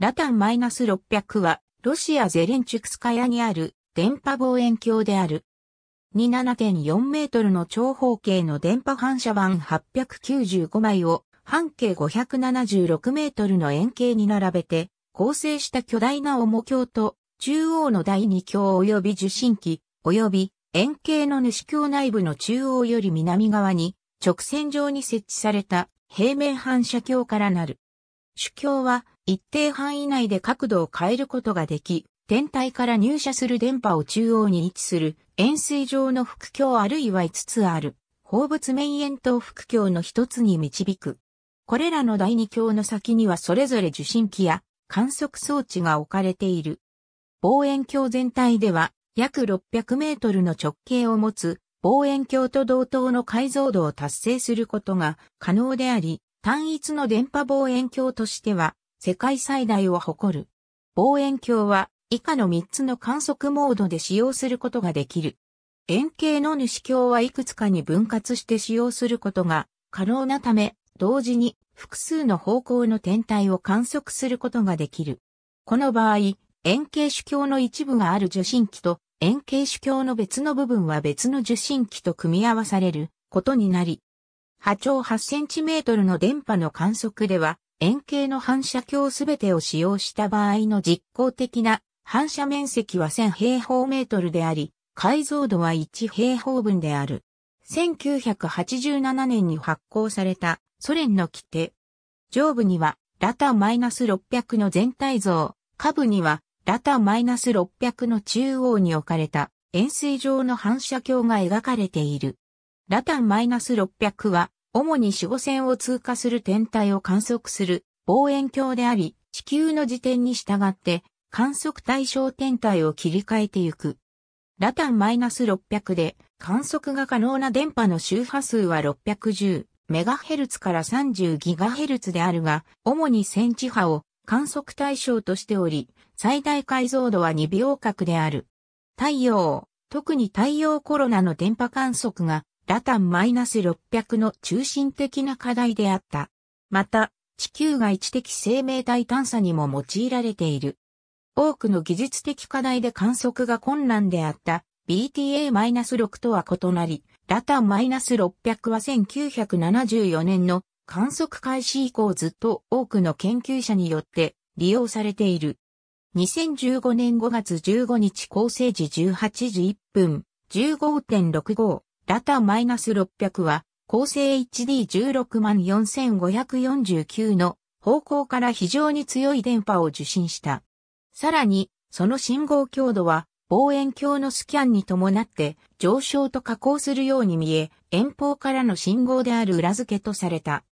ラタン -600 は、ロシアゼレンチュクスカヤにある電波望遠鏡である。27.4メートルの長方形の電波反射板895枚を半径576メートルの円形に並べて構成した巨大な重鏡と中央の第二鏡及び受信機及び円形の主鏡内部の中央より南側に直線上に設置された平面反射鏡からなる。主教は一定範囲内で角度を変えることができ、天体から入射する電波を中央に位置する円錐状の副教あるいは5つある放物面円筒副教の一つに導く。これらの第2教の先にはそれぞれ受信機や観測装置が置かれている。望遠鏡全体では約600メートルの直径を持つ望遠鏡と同等の解像度を達成することが可能であり、単一の電波望遠鏡としては世界最大を誇る。望遠鏡は以下の3つの観測モードで使用することができる。円形の主鏡はいくつかに分割して使用することが可能なため、同時に複数の方向の天体を観測することができる。この場合、円形主鏡の一部がある受信機と円形主鏡の別の部分は別の受信機と組み合わされることになり、波長8センチメートルの電波の観測では、円形の反射鏡すべてを使用した場合の実効的な反射面積は1000平方メートルであり、解像度は1平方分である。1987年に発行されたソ連の規定。上部にはラタマイナ -600 の全体像、下部にはラタマイナ -600 の中央に置かれた円錐状の反射鏡が描かれている。ラタン -600 は、主に守護線を通過する天体を観測する望遠鏡であり、地球の時点に従って観測対象天体を切り替えていく。ラタン -600 で観測が可能な電波の周波数は 610MHz から 30GHz であるが、主にセンチ波を観測対象としており、最大解像度は2秒角である。太陽、特に太陽コロナの電波観測がラタンマイナ -600 の中心的な課題であった。また、地球外知的生命体探査にも用いられている。多くの技術的課題で観測が困難であった BTA-6 とは異なり、ラタンマイナ -600 は1974年の観測開始以降ずっと多くの研究者によって利用されている。2015年5月15日構成時18時1分15.65ラタマイナ -600 は、構成 HD164,549 の方向から非常に強い電波を受信した。さらに、その信号強度は、望遠鏡のスキャンに伴って上昇と下降するように見え、遠方からの信号である裏付けとされた。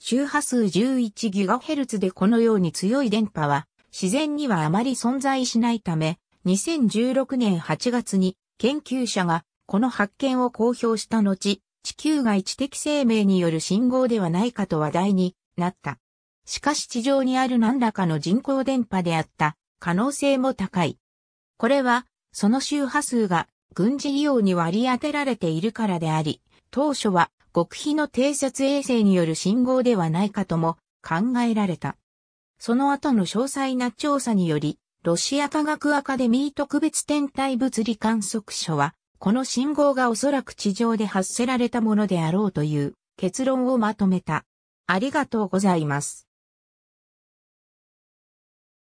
周波数 11GHz でこのように強い電波は、自然にはあまり存在しないため、2016年8月に研究者がこの発見を公表した後、地球外知的生命による信号ではないかと話題になった。しかし地上にある何らかの人工電波であった可能性も高い。これは、その周波数が軍事利用に割り当てられているからであり、当初は極秘の偵察衛星による信号ではないかとも考えられた。その後の詳細な調査により、ロシア科学アカデミー特別天体物理観測所は、この信号がおそらく地上で発せられたものであろうという結論をまとめた。ありがとうございます。